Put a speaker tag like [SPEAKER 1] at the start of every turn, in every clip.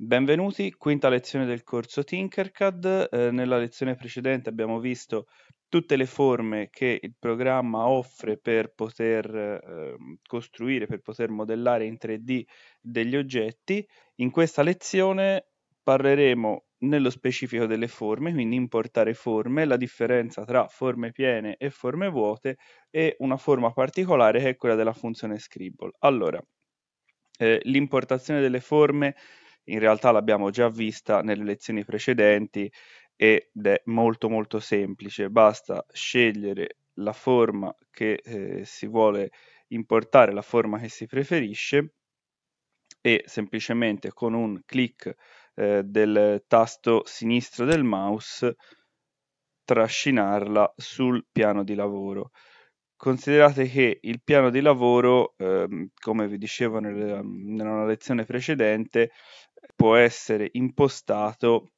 [SPEAKER 1] Benvenuti, quinta lezione del corso Tinkercad. Eh, nella lezione precedente abbiamo visto tutte le forme che il programma offre per poter eh, costruire, per poter modellare in 3D degli oggetti. In questa lezione parleremo nello specifico delle forme, quindi importare forme, la differenza tra forme piene e forme vuote e una forma particolare che è quella della funzione scribble. Allora, eh, l'importazione delle forme in realtà l'abbiamo già vista nelle lezioni precedenti ed è molto molto semplice, basta scegliere la forma che eh, si vuole importare, la forma che si preferisce e semplicemente con un clic eh, del tasto sinistro del mouse trascinarla sul piano di lavoro. Considerate che il piano di lavoro, ehm, come vi dicevo nel, nella lezione precedente, può essere impostato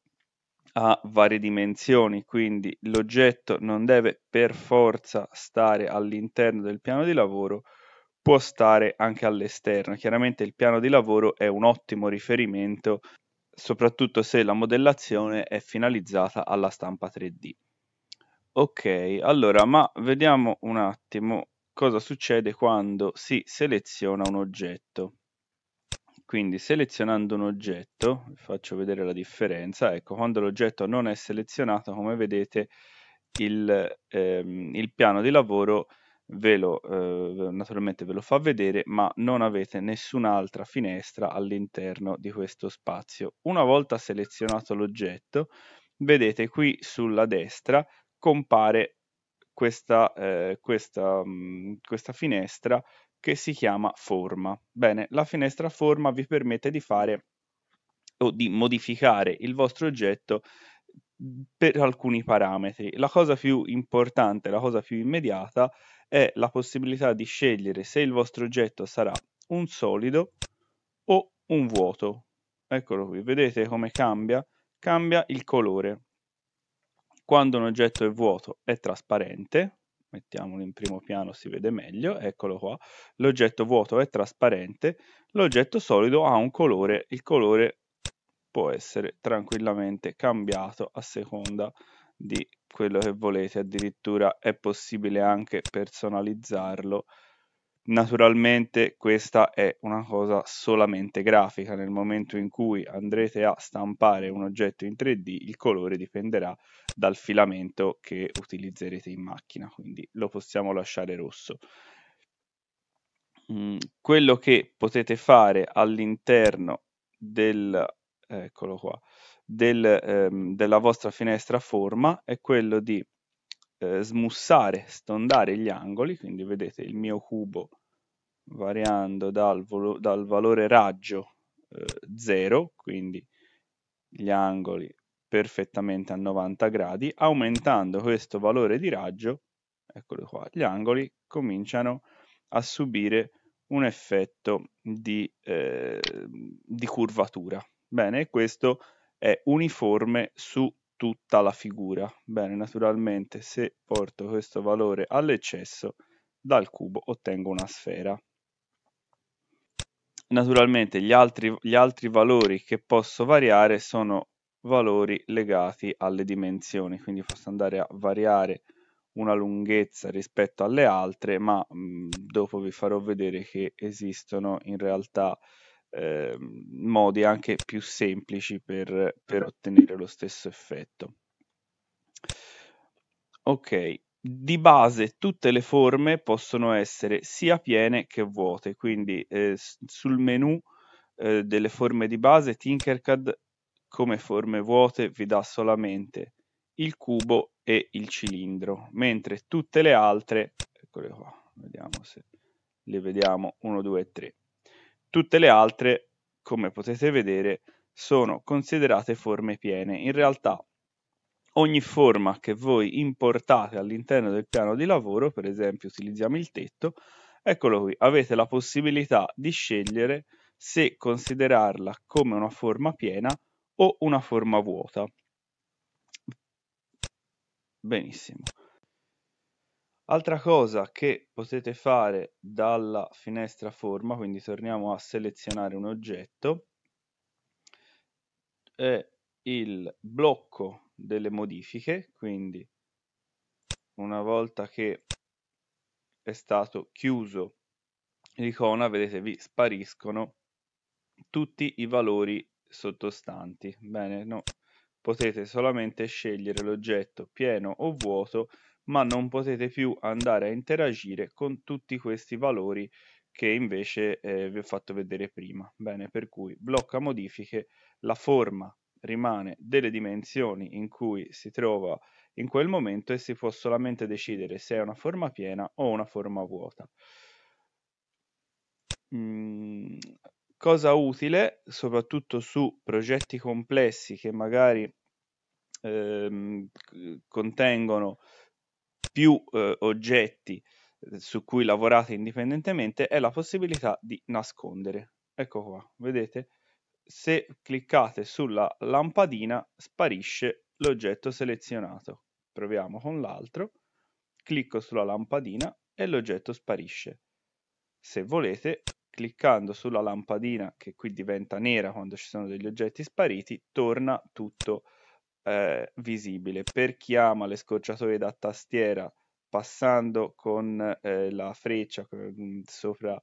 [SPEAKER 1] a varie dimensioni, quindi l'oggetto non deve per forza stare all'interno del piano di lavoro, può stare anche all'esterno. Chiaramente il piano di lavoro è un ottimo riferimento, soprattutto se la modellazione è finalizzata alla stampa 3D. Ok, allora, ma vediamo un attimo cosa succede quando si seleziona un oggetto. Quindi selezionando un oggetto, vi faccio vedere la differenza, ecco, quando l'oggetto non è selezionato, come vedete, il, ehm, il piano di lavoro ve lo, eh, naturalmente ve lo fa vedere, ma non avete nessun'altra finestra all'interno di questo spazio. Una volta selezionato l'oggetto, vedete qui sulla destra compare questa, eh, questa, mh, mm, questa finestra che si chiama forma. Bene, la finestra forma vi permette di fare o di modificare il vostro oggetto mm, per alcuni parametri. La cosa più importante, la cosa più immediata è la possibilità di scegliere se il vostro oggetto sarà un solido o un vuoto. Eccolo qui, vedete come cambia? Cambia il colore. Quando un oggetto è vuoto è trasparente, mettiamolo in primo piano si vede meglio, eccolo qua, l'oggetto vuoto è trasparente, l'oggetto solido ha un colore, il colore può essere tranquillamente cambiato a seconda di quello che volete, addirittura è possibile anche personalizzarlo Naturalmente questa è una cosa solamente grafica, nel momento in cui andrete a stampare un oggetto in 3D il colore dipenderà dal filamento che utilizzerete in macchina, quindi lo possiamo lasciare rosso. Mm, quello che potete fare all'interno del, eccolo qua, del, ehm, della vostra finestra forma è quello di eh, smussare, stondare gli angoli, quindi vedete il mio cubo variando dal, dal valore raggio 0, eh, quindi gli angoli perfettamente a 90 gradi, aumentando questo valore di raggio, eccolo qua, gli angoli cominciano a subire un effetto di, eh, di curvatura. Bene, questo è uniforme su tutta la figura. Bene, naturalmente se porto questo valore all'eccesso, dal cubo ottengo una sfera. Naturalmente gli altri, gli altri valori che posso variare sono valori legati alle dimensioni, quindi posso andare a variare una lunghezza rispetto alle altre, ma mh, dopo vi farò vedere che esistono in realtà eh, modi anche più semplici per, per ottenere lo stesso effetto. Ok, di base tutte le forme possono essere sia piene che vuote, quindi eh, sul menu eh, delle forme di base Tinkercad come forme vuote vi dà solamente il cubo e il cilindro, mentre tutte le altre, eccole qua, vediamo se le vediamo 1, 2, 3. Tutte le altre, come potete vedere, sono considerate forme piene. In realtà ogni forma che voi importate all'interno del piano di lavoro, per esempio utilizziamo il tetto, eccolo qui, avete la possibilità di scegliere se considerarla come una forma piena o una forma vuota. Benissimo. Altra cosa che potete fare dalla finestra forma, quindi torniamo a selezionare un oggetto, è il blocco delle modifiche, quindi una volta che è stato chiuso l'icona, vedete, vi spariscono tutti i valori sottostanti. Bene, no, potete solamente scegliere l'oggetto pieno o vuoto ma non potete più andare a interagire con tutti questi valori che invece eh, vi ho fatto vedere prima. Bene, per cui blocca modifiche, la forma rimane delle dimensioni in cui si trova in quel momento e si può solamente decidere se è una forma piena o una forma vuota. Mm, cosa utile, soprattutto su progetti complessi che magari ehm, contengono più eh, oggetti uhm, su cui lavorate indipendentemente è la possibilità di nascondere. Ecco qua, vedete? Se cliccate sulla lampadina sparisce l'oggetto selezionato. Proviamo con l'altro, clicco sulla lampadina e l'oggetto sparisce. Se volete, cliccando sulla lampadina, che qui diventa nera quando ci sono degli oggetti spariti, torna tutto eh, visibile. Per chi ama le scorciatoie da tastiera, passando con eh, la freccia mm, sopra,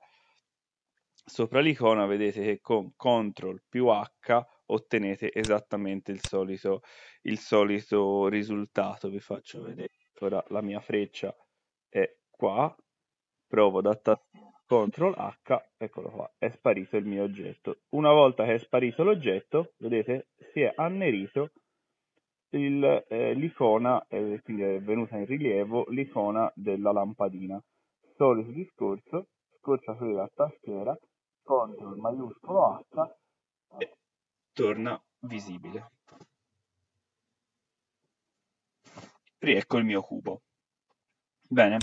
[SPEAKER 1] sopra l'icona, vedete che con CTRL più H ottenete esattamente il solito, il solito risultato. Vi faccio vedere. Ora la mia freccia è qua, provo da tastiera. CTRL H, eccolo qua, è sparito il mio oggetto. Una volta che è sparito l'oggetto, vedete, si è annerito il, eh, l'icona, eh, quindi è venuta in rilievo l'icona della lampadina. Solito discorso, scorciatoia sulla tastiera, CTRL maiuscolo H e torna visibile. Riecco il mio cubo. Bene,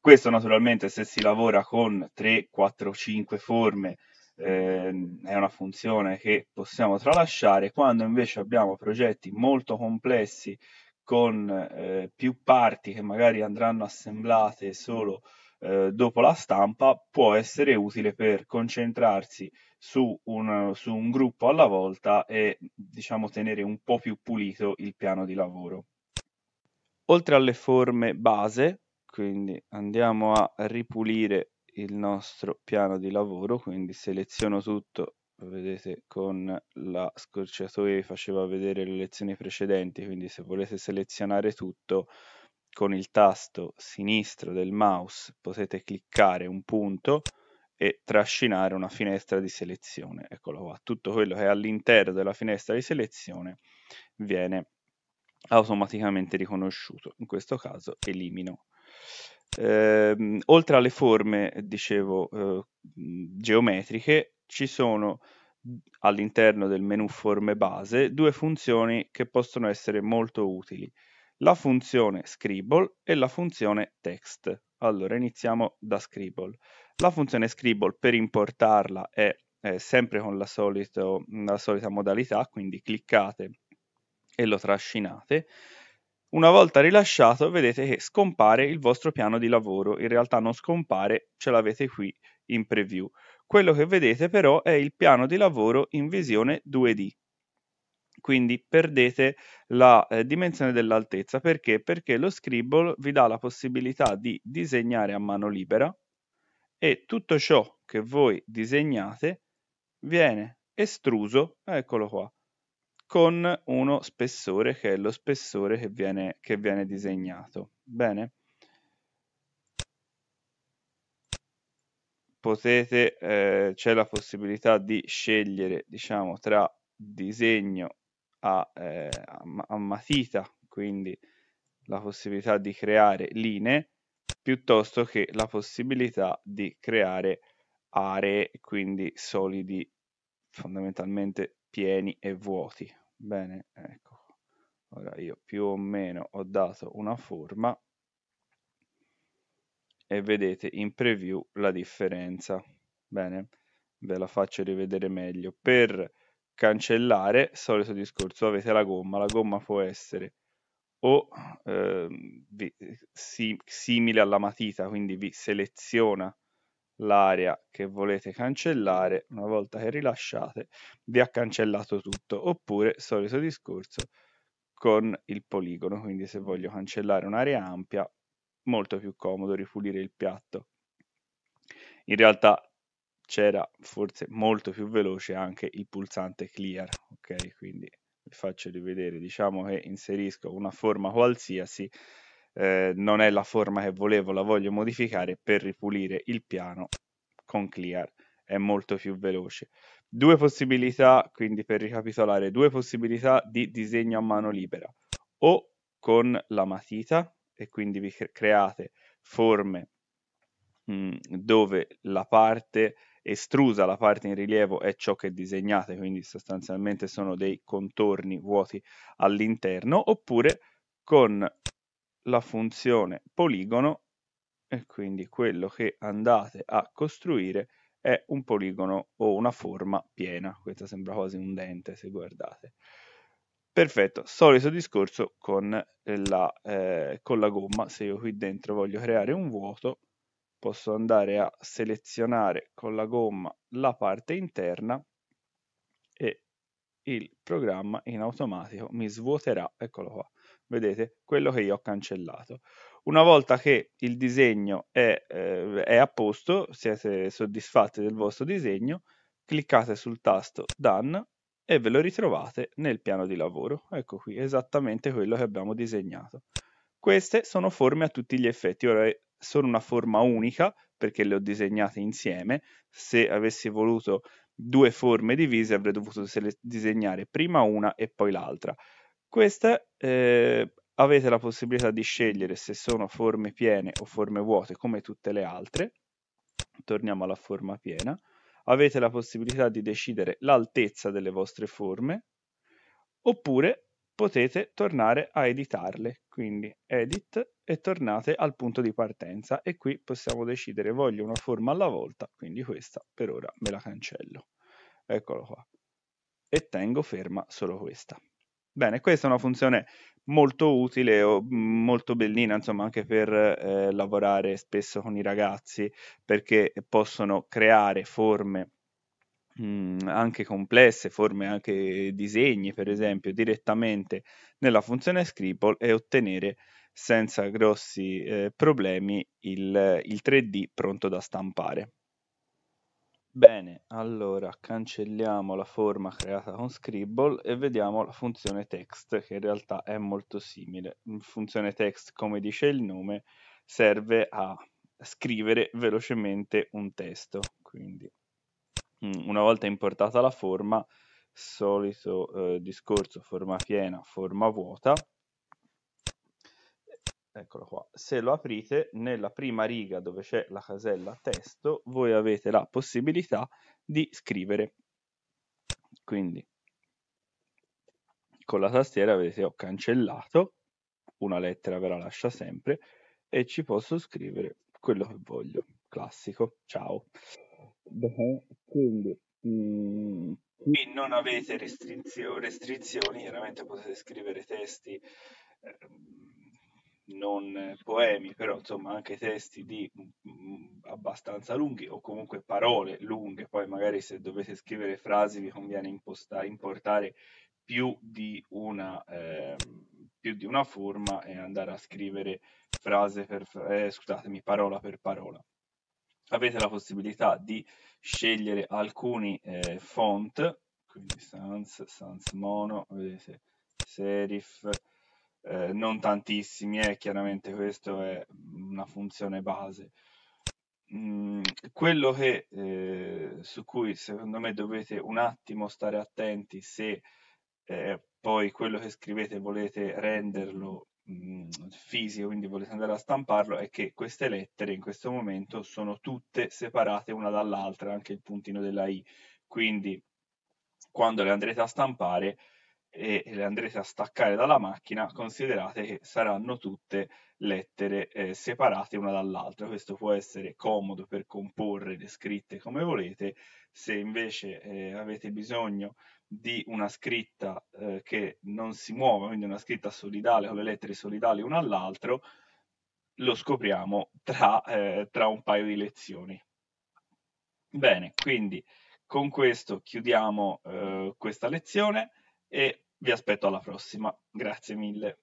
[SPEAKER 1] questo naturalmente se si lavora con 3, 4, 5 forme eh, è una funzione che possiamo tralasciare, quando invece abbiamo progetti molto complessi con eh, più parti che magari andranno assemblate solo eh, dopo la stampa, può essere utile per concentrarsi su un, su un gruppo alla volta e diciamo tenere un po' più pulito il piano di lavoro. Oltre alle forme base, quindi andiamo a ripulire il nostro piano di lavoro, quindi seleziono tutto, vedete con la scorciatoia vi faceva vedere le lezioni precedenti, quindi se volete selezionare tutto con il tasto sinistro del mouse potete cliccare un punto e trascinare una finestra di selezione. Eccolo qua, tutto quello che è all'interno della finestra di selezione viene automaticamente riconosciuto. In questo caso elimino. Eh, oltre alle forme, dicevo, eh, geometriche, ci sono all'interno del menu forme base due funzioni che possono essere molto utili, la funzione scribble e la funzione text. Allora, iniziamo da scribble. La funzione scribble per importarla è sempre con la, solito, la solita modalità, quindi cliccate e lo trascinate una volta rilasciato vedete che scompare il vostro piano di lavoro, in realtà non scompare, ce l'avete qui in preview. Quello che vedete però è il piano di lavoro in visione 2D, quindi perdete la eh, dimensione dell'altezza. Perché? Perché lo scribble vi dà la possibilità di disegnare a mano libera e tutto ciò che voi disegnate viene estruso, eccolo qua, con uno spessore che è lo spessore che viene, che viene disegnato. Bene? Potete, eh, c'è la possibilità di scegliere, diciamo, tra disegno a, eh, a matita, quindi la possibilità di creare linee, piuttosto che la possibilità di creare aree, quindi solidi fondamentalmente pieni e vuoti. Bene, ecco. Ora io più o meno ho dato una forma e vedete in preview la differenza. Bene, ve la faccio rivedere meglio. Per cancellare, solito discorso, avete la gomma. La gomma può essere o eh, vi, si, simile alla matita, quindi vi seleziona l'area che volete cancellare, una volta che rilasciate vi ha cancellato tutto, oppure solito discorso con il poligono, quindi se voglio cancellare un'area ampia molto più comodo ripulire il piatto. In realtà c'era forse molto più veloce anche il pulsante clear, ok? Quindi vi faccio rivedere, diciamo che inserisco una forma qualsiasi eh, non è la forma che volevo, la voglio modificare per ripulire il piano con clear, è molto più veloce. Due possibilità, quindi per ricapitolare, due possibilità di disegno a mano libera, o con la matita e quindi vi create forme mh, mm, dove la parte estrusa la parte in rilievo è ciò che disegnate, quindi sostanzialmente sono dei contorni vuoti all'interno, oppure con la funzione poligono e quindi quello che andate a costruire è un poligono o una forma piena. Questa sembra quasi un dente se guardate. Perfetto, solito discorso con la, eh, con la gomma. Se io qui dentro voglio creare un vuoto, posso andare a selezionare con la gomma la parte interna e il programma in automatico mi svuoterà, eccolo qua, vedete, quello che io ho cancellato. Una volta che il disegno è, eh, è a posto, siete soddisfatti del vostro disegno, cliccate sul tasto Done e ve lo ritrovate nel piano di lavoro. Ecco qui, esattamente quello che abbiamo disegnato. Queste sono forme a tutti gli effetti, ora eh, sono una forma unica perché le ho disegnate insieme, se avessi voluto due forme divise avrei dovuto disegnare prima una e poi l'altra. Queste eh, avete la possibilità di scegliere se sono forme piene o forme vuote come tutte le altre. Torniamo alla forma piena. Avete la possibilità di decidere l'altezza delle vostre forme oppure potete tornare a editarle. Quindi edit e tornate al punto di partenza e qui possiamo decidere voglio una forma alla volta, quindi questa per ora me la cancello. Eccolo qua. E tengo ferma solo questa. Bene, questa è una funzione molto utile mhmm, molto bellina, insomma, anche per eh, lavorare spesso con i ragazzi, perché possono creare forme mh, mhmm, anche complesse, forme anche disegni, per esempio, direttamente nella funzione Scribble e ottenere senza grossi eh, problemi il, il 3D pronto da stampare. Bene, allora cancelliamo la forma creata con Scribble e vediamo la funzione text che in realtà è molto simile. funzione text, come dice il nome, serve a scrivere velocemente un testo. Quindi mm, una volta importata la forma, solito eh, discorso forma piena, forma vuota, eccolo qua, se lo aprite nella prima riga dove c'è la casella testo, voi avete la possibilità di scrivere. Quindi con la tastiera vedete ho cancellato, una lettera ve la lascia sempre e ci posso scrivere quello che voglio. Classico, ciao. Quindi mm, qui non avete restrizioni, restrizioni, chiaramente potete scrivere testi. Eh, non eh, poemi, però insomma anche testi di mm, mm, abbastanza lunghi o comunque parole lunghe, poi magari se dovete scrivere frasi vi conviene imposta, importare più di, una, eh, più di una forma e andare a scrivere frase per, eh, scusatemi, parola per parola. Avete la possibilità di scegliere alcuni eh, font, quindi sans, sans mono, vedete, serif, eh, non tantissimi e eh, chiaramente questa è una funzione base. Mm, quello che, eh, su cui secondo me dovete un attimo stare attenti se eh, poi quello che scrivete volete renderlo mm, fisico, quindi volete andare a stamparlo, è che queste lettere in questo momento sono tutte separate una dall'altra, anche il puntino della I. Quindi quando le andrete a stampare e le andrete a staccare dalla macchina, considerate che saranno tutte lettere eh, separate una dall'altra. Questo può essere comodo per comporre le scritte come volete, se invece eh, avete bisogno di una scritta eh, che non si muove, quindi una scritta solidale con le lettere solidali una all'altro, lo scopriamo tra, eh, tra un paio di lezioni. Bene, quindi con questo chiudiamo eh, questa lezione e vi aspetto alla prossima, grazie mille.